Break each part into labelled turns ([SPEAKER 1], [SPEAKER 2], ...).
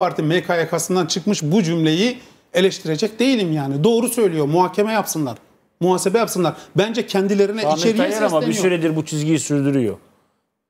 [SPEAKER 1] Parti MKYK'sından çıkmış bu cümleyi eleştirecek değilim yani. Doğru söylüyor. Muhakeme yapsınlar. Muhasebe yapsınlar. Bence kendilerine Ahmet içeriye sesleniyor. ama bir süredir
[SPEAKER 2] bu çizgiyi sürdürüyor.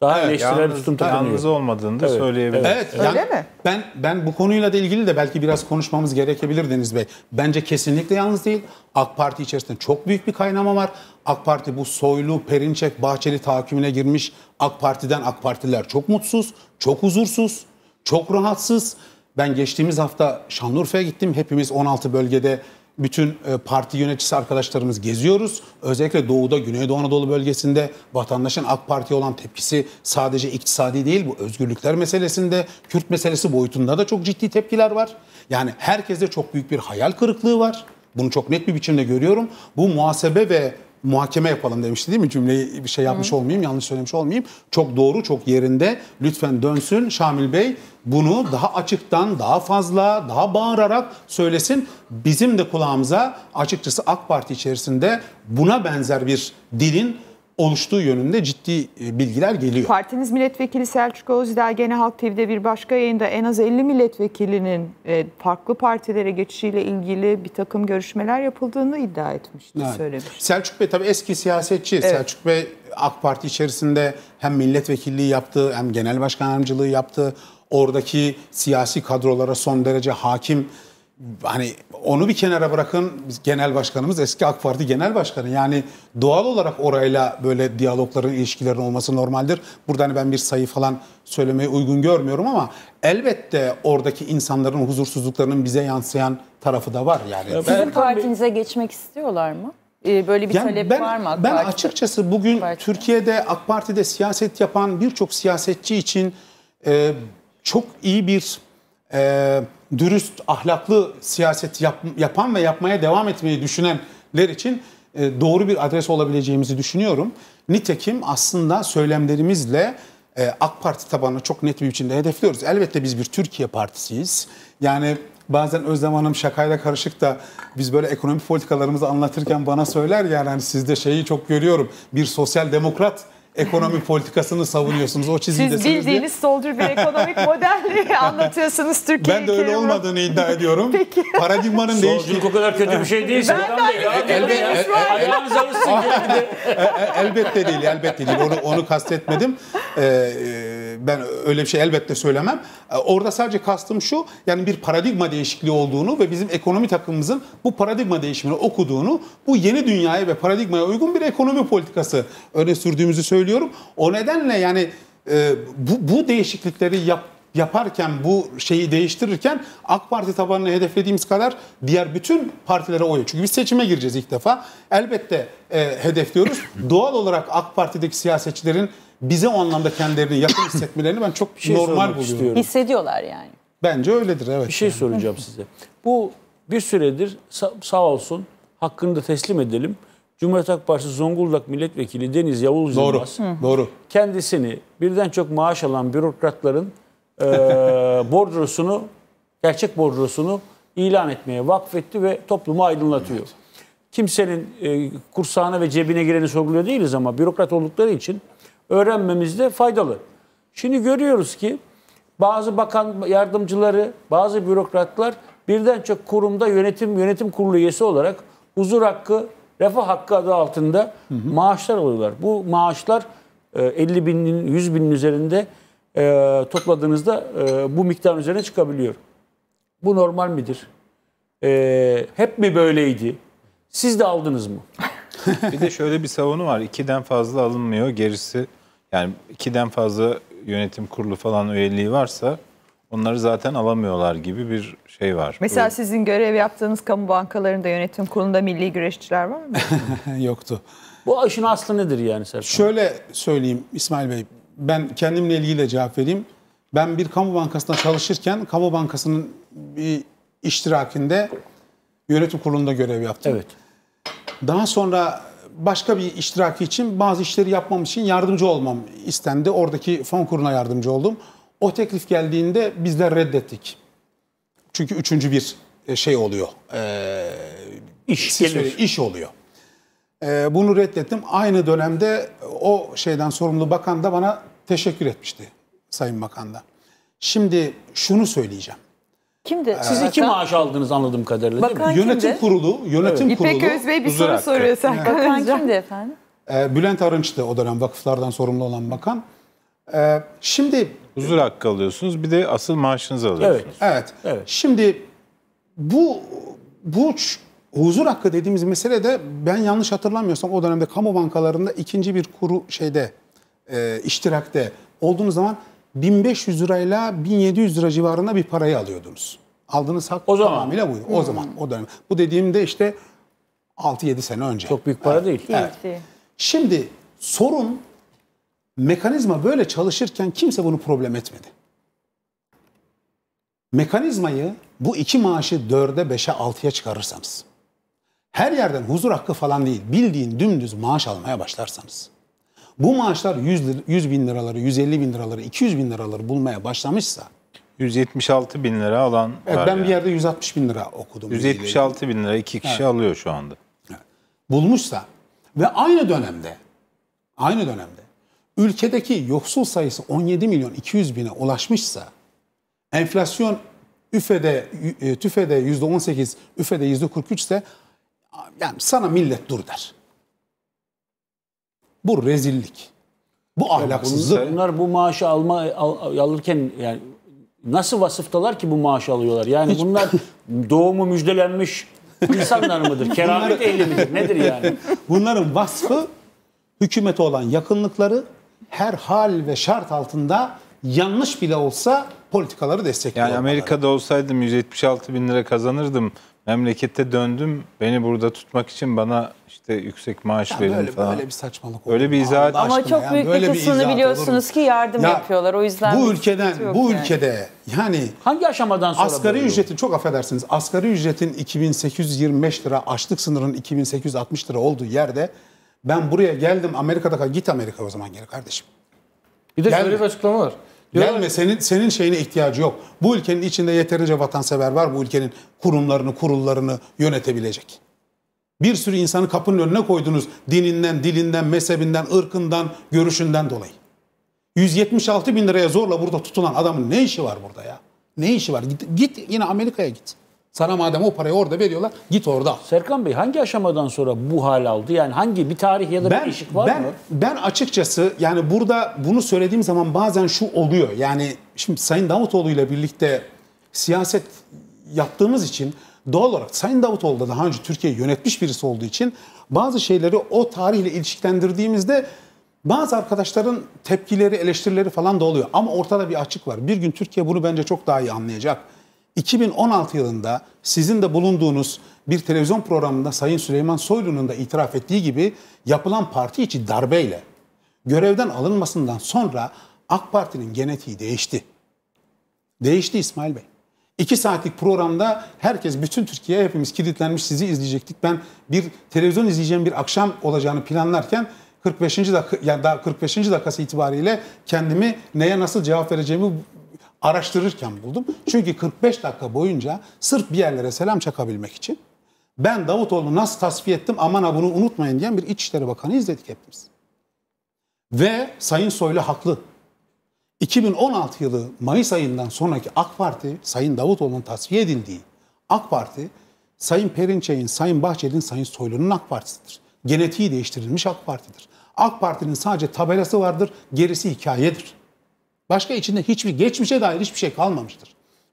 [SPEAKER 1] Daha evet, eleştirel tutum takınıyor. Yalnız olmadığını da evet. söyleyebilirim. Evet, evet. Yani Öyle mi? Ben, ben bu konuyla da ilgili de belki biraz konuşmamız gerekebilir Deniz Bey. Bence kesinlikle yalnız değil. AK Parti içerisinde çok büyük bir kaynama var. AK Parti bu soylu, Perinçek, Bahçeli tahakkümüne girmiş. AK Parti'den AK Partililer çok mutsuz, çok huzursuz, çok rahatsız. Ben geçtiğimiz hafta Şanlıurfa'ya gittim. Hepimiz 16 bölgede bütün e, parti yöneticisi arkadaşlarımız geziyoruz. Özellikle doğuda, Güneydoğu Anadolu bölgesinde vatandaşın AK Parti'ye olan tepkisi sadece iktisadi değil bu özgürlükler meselesinde, Kürt meselesi boyutunda da çok ciddi tepkiler var. Yani herkeste çok büyük bir hayal kırıklığı var. Bunu çok net bir biçimde görüyorum. Bu muhasebe ve muhakeme yapalım demişti değil mi? Cümleyi bir şey yapmış Hı. olmayayım, yanlış söylemiş olmayayım. Çok doğru, çok yerinde. Lütfen dönsün Şamil Bey bunu daha açıktan, daha fazla, daha bağırarak söylesin. Bizim de kulağımıza açıkçası AK Parti içerisinde buna benzer bir dilin oluştuğu yönünde ciddi e, bilgiler geliyor.
[SPEAKER 2] Partiniz milletvekili Selçuk Özdağ gene Halk TV'de bir başka yayında en az 50 milletvekilinin e, farklı partilere geçişiyle ilgili bir takım görüşmeler yapıldığını iddia etmişti,
[SPEAKER 1] evet. söylemişti. Selçuk Bey tabii eski siyasetçi. Evet. Selçuk Bey AK Parti içerisinde hem milletvekilliği yaptı hem genel başkan yardımcılığı yaptı. Oradaki siyasi kadrolara son derece hakim hani onu bir kenara bırakın genel başkanımız eski AK Parti genel başkanı. Yani doğal olarak orayla böyle diyalogların, ilişkilerin olması normaldir. Burada hani ben bir sayı falan söylemeyi uygun görmüyorum ama elbette oradaki insanların huzursuzluklarının bize yansıyan tarafı da var. Yani Sizin ben,
[SPEAKER 2] partinize geçmek istiyorlar mı? Ee, böyle bir yani talep ben, var mı AK Ben Parti?
[SPEAKER 1] açıkçası bugün Parti. Türkiye'de AK Parti'de siyaset yapan birçok siyasetçi için e, çok iyi bir e, dürüst, ahlaklı siyaset yap, yapan ve yapmaya devam etmeyi düşünenler için e, doğru bir adres olabileceğimizi düşünüyorum. Nitekim aslında söylemlerimizle e, AK Parti tabanını çok net bir biçimde hedefliyoruz. Elbette biz bir Türkiye partisiyiz. Yani bazen Özlem Hanım şakayla karışık da biz böyle ekonomi politikalarımızı anlatırken bana söyler yani sizde şeyi çok görüyorum. Bir sosyal demokrat ekonomi politikasını savunuyorsunuz. O çizimdesiniz Siz bildiğiniz diye.
[SPEAKER 2] solcu bir ekonomik modeli anlatıyorsunuz Türkiye.
[SPEAKER 1] Ben de öyle olmadanı iddia ediyorum. Peki. Paradigmanın değişti. Solculuk o
[SPEAKER 2] kadar kötü bir şey değil. ben de elbette elbet, elbet, elbet, ah,
[SPEAKER 1] elbette değil, elbette değil. Onu, onu kastetmedim. Ee, e, ben öyle bir şey elbette söylemem. Ee, orada sadece kastım şu yani bir paradigma değişikliği olduğunu ve bizim ekonomi takımımızın bu paradigma değişimini okuduğunu bu yeni dünyaya ve paradigmaya uygun bir ekonomi politikası öne sürdüğümüzü söylüyorum. O nedenle yani e, bu, bu değişiklikleri yap yaparken bu şeyi değiştirirken AK Parti tabanını hedeflediğimiz kadar diğer bütün partilere oy. Çünkü biz seçime gireceğiz ilk defa. Elbette e, hedefliyoruz. Doğal olarak AK Parti'deki siyasetçilerin bize o anlamda kendilerini yakın hissetmelerini ben çok bir şey normal buluyorum. Istiyorum.
[SPEAKER 2] Hissediyorlar yani.
[SPEAKER 1] Bence öyledir
[SPEAKER 2] evet. Bir şey yani. soracağım size. Bu bir süredir sağ olsun hakkını da teslim edelim. Cumhuriyet Halk Partisi Zonguldak Milletvekili Deniz Yavuz Doğru. Yılmaz. Doğru. Kendisini birden çok maaş alan bürokratların e, bordrosunu, gerçek borcusunu ilan etmeye vakfetti ve toplumu aydınlatıyor. Evet. Kimsenin e, kursağına ve cebine gireni sorguluyor değiliz ama bürokrat oldukları için öğrenmemizde faydalı. Şimdi görüyoruz ki bazı bakan yardımcıları, bazı bürokratlar birden çok kurumda yönetim yönetim kurulu üyesi olarak huzur hakkı, refah hakkı adı altında hı hı. maaşlar alıyorlar. Bu maaşlar 50 e, binin, 100 binin üzerinde e, topladığınızda e, bu miktar üzerine çıkabiliyor. Bu normal midir? E, hep mi böyleydi? Siz de aldınız mı? bir de şöyle bir savunu var. İkiden fazla alınmıyor. Gerisi yani ikiden fazla yönetim kurulu falan üyeliği varsa onları zaten alamıyorlar gibi bir şey var. Mesela Öyle. sizin görev yaptığınız kamu bankalarında yönetim kurulunda milli güreşçiler var mı? Yoktu. Bu işin aslı nedir yani Serkan? Şöyle söyleyeyim İsmail
[SPEAKER 1] Bey ben kendimle ilgili de cevap vereyim. Ben bir kamu bankasında çalışırken kamu bankasının bir iştirakinde yönetim kurulunda görev yaptım. Evet. Daha sonra başka bir iştiraki için bazı işleri yapmam için yardımcı olmam istendi. Oradaki fon kuruna yardımcı oldum. O teklif geldiğinde bizler reddettik. Çünkü üçüncü bir şey oluyor. Ee, iş gelir. iş oluyor. Ee, bunu reddettim. Aynı dönemde o şeyden sorumlu bakan da bana teşekkür etmişti Sayın Bakan da. Şimdi şunu söyleyeceğim.
[SPEAKER 2] Kimdi? Ee, Siz iki maaş
[SPEAKER 1] aldınız anladığım kadarıyla değil mi? yönetim kimdi? kurulu, yönetim kurulu. İpek Özbey bir soru Huzur soruyor Serkan Bakan kimdi efendim? E, Bülent Arınç'tı o dönem vakıflardan sorumlu olan bakan. E,
[SPEAKER 2] şimdi Huzur hakkı alıyorsunuz bir de asıl maaşınızı alıyorsunuz. Evet. evet, Evet.
[SPEAKER 1] Şimdi bu bu Huzur hakkı dediğimiz mesele de ben yanlış hatırlamıyorsam o dönemde kamu bankalarında ikinci bir kuru şeyde e, iştirakte olduğunuz zaman 1500 lirayla 1700 lira civarında bir parayı alıyordunuz. Aldığınız hak o zaman. tamamıyla buydu. O zaman o dönem. Bu dediğimde işte 6-7 sene önce. Çok büyük para evet. değil. Evet. evet. Şimdi sorun mekanizma böyle çalışırken kimse bunu problem etmedi. Mekanizmayı bu iki maaşı 4'e 5'e 6'ya çıkarırsanız her yerden huzur hakkı falan değil, bildiğin dümdüz maaş almaya başlarsanız, bu maaşlar 100, 100 bin liraları, 150 bin liraları, 200 bin liraları bulmaya başlamışsa, 176 bin lira
[SPEAKER 2] alan evet, Ben yani.
[SPEAKER 1] bir yerde 160 bin lira okudum.
[SPEAKER 2] 176 bin lira iki kişi evet. alıyor şu anda.
[SPEAKER 1] Bulmuşsa ve aynı dönemde, aynı dönemde ülkedeki yoksul sayısı 17 milyon 200 bine ulaşmışsa, enflasyon üfede, e, tüfede yüzde %18, üfede yüzde %43 ise yani sana millet dur der. Bu rezillik.
[SPEAKER 2] Bu ahlaksızlık. Bunlar, bu maaşı alma alırken yani nasıl vasıftalar ki bu maaşı alıyorlar? Yani Hiç... bunlar doğumu müjdelenmiş insanlar mıdır? Keramet ehli midir? Nedir yani?
[SPEAKER 1] Bunların vasfı hükümete olan yakınlıkları her hal ve şart altında yanlış bile olsa politikaları destekliyor. Yani
[SPEAKER 2] Amerika'da olsaydım 176 bin lira kazanırdım memlekete döndüm. Beni burada tutmak için bana işte yüksek maaş ya verin böyle, falan. Böyle bir saçmalık olur. Öyle bir izah. Ama aşkına çok ya, büyük böyle bir kısmını biliyorsunuz ki yardım ya, yapıyorlar. O yüzden bu ülkeden bu yani. ülkede yani hangi aşamadan sonra asgari
[SPEAKER 1] ücretin çok affedersiniz. Asgari ücretin 2825 lira açlık sınırının 2860 lira olduğu yerde ben buraya geldim Amerika'da kal git Amerika o zaman geri kardeşim. Bir de Gelme. şöyle bir açıklama var. Diyorlar Gelme senin senin şeyine ihtiyacı yok. Bu ülkenin içinde yeterince vatansever var bu ülkenin kurumlarını, kurullarını yönetebilecek. Bir sürü insanı kapının önüne koydunuz dininden, dilinden, mezhebinden, ırkından, görüşünden dolayı. 176 bin liraya zorla burada tutulan adamın ne işi var burada ya? Ne işi var? Git, git yine Amerika'ya git. Sana madem o parayı orada veriyorlar git orada al. Serkan Bey hangi aşamadan sonra bu hal aldı? Yani hangi bir tarih ya da ben, bir ışık var ben, mı? Ben açıkçası yani burada bunu söylediğim zaman bazen şu oluyor. Yani şimdi Sayın Davutoğlu ile birlikte siyaset yaptığımız için doğal olarak Sayın Davutoğlu da daha önce Türkiye'yi yönetmiş birisi olduğu için bazı şeyleri o tarihle ilişkilendirdiğimizde bazı arkadaşların tepkileri, eleştirileri falan da oluyor. Ama ortada bir açık var. Bir gün Türkiye bunu bence çok daha iyi anlayacak. 2016 yılında sizin de bulunduğunuz bir televizyon programında Sayın Süleyman Soylu'nun da itiraf ettiği gibi yapılan parti içi darbeyle görevden alınmasından sonra AK Parti'nin genetiği değişti. Değişti İsmail Bey. İki saatlik programda herkes, bütün Türkiye hepimiz kilitlenmiş sizi izleyecektik. Ben bir televizyon izleyeceğim bir akşam olacağını planlarken 45. dakika yani daha 45. dakikası itibariyle kendimi neye nasıl cevap vereceğimi araştırırken buldum. Çünkü 45 dakika boyunca sırf bir yerlere selam çakabilmek için ben Davutoğlu nasıl tasfiye ettim aman ha bunu unutmayın diyen bir İçişleri Bakanı izledik hepimiz. Ve Sayın Soylu haklı. 2016 yılı Mayıs ayından sonraki AK Parti, Sayın Davutoğlu'nun tasfiye edildiği AK Parti, Sayın Perinçey'in, Sayın Bahçeli'nin, Sayın Soylu'nun AK Partisidir. Genetiği değiştirilmiş AK Parti'dir. AK Parti'nin sadece tabelası vardır, gerisi hikayedir. Başka içinde hiçbir geçmişe dair hiçbir şey kalmamıştır.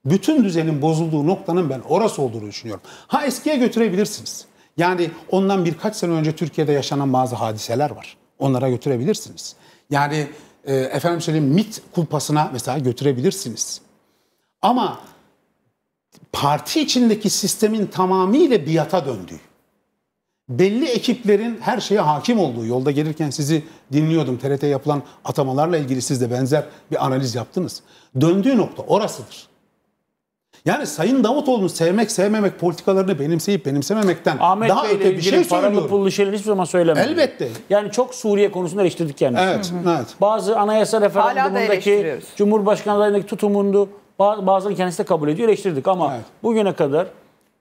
[SPEAKER 1] Bütün düzenin bozulduğu noktanın ben orası olduğunu düşünüyorum. Ha eskiye götürebilirsiniz. Yani ondan birkaç sene önce Türkiye'de yaşanan bazı hadiseler var. Onlara götürebilirsiniz. Yani e, efendim söyleyeyim MIT kulpasına mesela götürebilirsiniz. Ama parti içindeki sistemin tamamıyla biata döndüğü, belli ekiplerin her şeye hakim olduğu, yolda gelirken sizi dinliyordum. TRT yapılan atamalarla ilgili siz de benzer bir analiz yaptınız. Döndüğü nokta orasıdır. Yani Sayın Davutoğlu'nu sevmek sevmemek politikalarını benimseyip benimsememekten Ahmet daha Bey'le öte bir şey para mı
[SPEAKER 2] pullu şeyler hiçbir zaman söylemedim. Elbette. Yani çok Suriye konusunda eleştirdik yani. Evet, hı hı. evet. Bazı anayasa referandumundaki Cumhurbaşkanı adayındaki tutumunu bazıları kendisi de kabul ediyor eleştirdik ama evet. bugüne kadar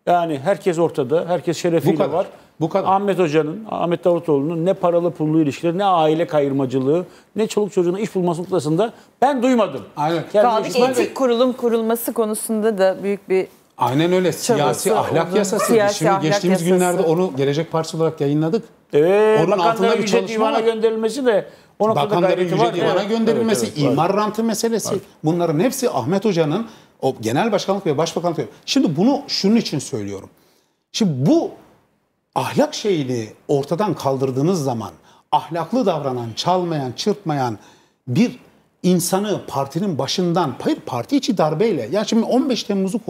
[SPEAKER 2] yani herkes ortada, herkes şerefiyle var. Bu kadar. Ahmet Hoca'nın, Ahmet Davutoğlu'nun ne paralı pullu ilişkileri, ne aile kayırmacılığı, ne çoluk çocuğuna iş bulması noktasında ben duymadım. Aynen. Kendi etik ve... kurulum kurulması konusunda da büyük bir Aynen öyle. Siyasi Çabası ahlak oldu. yasası. Siyasi Şimdi ahlak geçtiğimiz yasası. günlerde onu Gelecek
[SPEAKER 1] Partisi olarak yayınladık. Ee, Onun altında bir çalışma var.
[SPEAKER 2] gönderilmesi de o noktada Bakanların Yüce Divan'a evet. gönderilmesi, evet, evet, imar
[SPEAKER 1] var. rantı meselesi. Var. Bunların hepsi Ahmet Hoca'nın o genel başkanlık ve başbakanlık. Şimdi bunu şunun için söylüyorum. Şimdi bu ahlak şeyini ortadan kaldırdığınız zaman ahlaklı davranan, çalmayan, çırpmayan
[SPEAKER 2] bir insanı partinin başından, hayır parti içi darbeyle. Ya şimdi 15 Temmuz'u konu